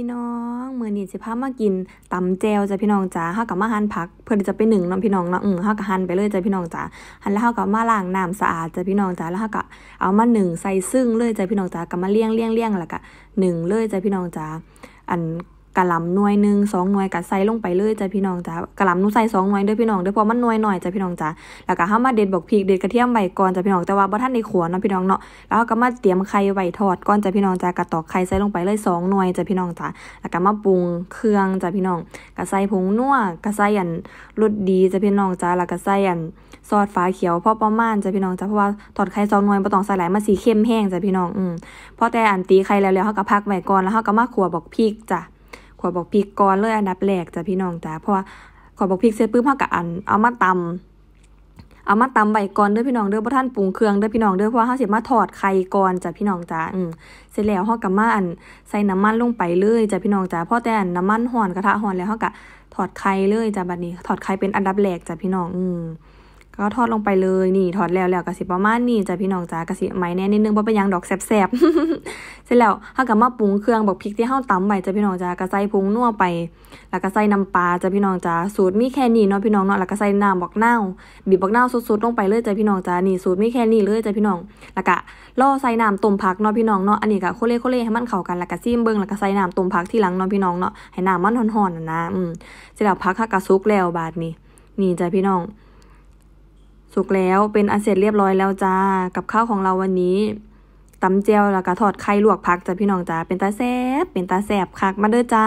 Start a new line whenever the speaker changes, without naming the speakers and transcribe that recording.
พี่น้องมื่อนี้สิพามากินตำแจวจ้ะพี่น้องจ๋าเฮากับมาหันผักเพิ่อจะไปหนึ่งนนองพี่น้องเนาะอือเฮากับหันไปเลยจ้ะพี่น้องจ๋าหันแล้วเฮากับมาล้างน้ำสะอาดจ้ะพี่น้องจ๋าแล้วเฮากับเอามาหนึ่งใส่ซึ่งเลยจ้ะพี่น้องจ๋ากับมาเลี้ยงเลี้ยงเลี้ยง แล้วก็หนึ่งเลยจ้ะพี่น้องจ๋าอันกะหล่ำหน่วยหนึ่งสองหน่วยกะใส่ลงไปเลยจ้ะพี่น้องจ้ะกะหล่ำนุ่ใส่สองหน่วยเด้อพี่น้องเด้อเพราะมันหน่วยหน่อยจ้ะพี่น้องจ้ะแล้วก็ห้ามาเด็ดบอกพริกเด็ดกระเทียมใบก่อนจ้ะพี่น้องแต่ว่าบ่ท่านในขวเนาะพี่น้องเนาะแล้วก็มาเตรียมไข่ใบทอดก่อนจ้ะพี่น้องจ้ะกะตอกไข่ใส่ลงไปเลยสองหน่วยจ้ะพี่น้องจ้ะแล้วก็มาปรุงเครื่องจ้ะพี่น้องกะใส่ผงนัวกะใส่อันรสดีจ้ะพี่น้องจ้ะแล้วก็ใส่อัน ซอสฟ้าเขียวพอประมาณจ้ะพี่น้องจ้ะเพราะว่าทอดไข่สองหน่วยบ่ต้องใส่หลายมาสีเข้มแห้งจ้ะพี่น้องอืมพอแต่อันตีไข่แล้วแล้วเฮาก็พักไว้ก่อนแล้วเฮาก็มาขัวบอกพริกจ้ะขวบอกพริกก่อนเลยอันดับแรกจ้ะพี่น้องจ้ะเพราะว่าขวบอกพริกเสร็จปุ๊บเ่ากับอันเอามาตำ เอามาตำใบก่อนเด้อพี่น้องเด้อเพราะท่านปรุงเครื่องเด้อพี่น้องเด้อเพราะว่าเฮาสิมาถอดไข่ก่อนจ้ะพี่น้องจ้ะอืมเสร็จแล้วเฮากับมาอันใส่น้ำมันลงไปเลยจ้ะพี่น้องจ้ะพอแต่อันน้ำมันห่อนกระทะห่อนแล้วเฮากับถอดไข่เลยจ้ะบัดนี้ถอดไข่เป็นอันดับแรกจ้ะพี่น้องอืมก็ทอดลงไปเลย นี่ทอดแล้วแล้วกะสิประมาณนี้จะพี่น้องจ้ากะสิไหมแน่นิดนึงเพราะเป็นยังดอกแสบๆเสร็จแล้ว ถ้ากบมาปรุงเครื่องบอกพริกที่เฮาตำไปจะพี่น้องจ้ากะใส่พุงนัวไป แล้วก็ใส่น้ำปลาจะพี่น้องจ้าสูตรมีแค่นี้เนาะพี่น้องเนาะ แล้วก็ใส่น้ำบอกเน่าบีบบอกเน่าสดๆลงไปเลยจะพี่น้องจ้านี่สูตรมีแค่นี้เลยจะพี่น้องแล้วก็ล่อใส่น้ำต้มผักเนาะพี่น้องเนาะ อันนี้ก็โคเล่โคเล่ให้มันเข้ากันแล้วก็ซีมเบิ้งแล้วก็ใส่น้ำต้มผักที่หลังเนาะพี่น้องเนาะ ให้น้ำมันห่อนๆนะอืมเสร็จแล้วผักก็สุกแล้วบาดนี้นี่จ้ะพี่น้องสุกแล้วเป็นอันเสร็จเรียบร้อยแล้วจ้า กับข้าวของเราวันนี้ตำเจียวแล้วก็ทอดไข่ลวกผักจ้ะพี่น้องจ้าเป็นตาแซบเป็นตาแซบคักมาเด้อจ้า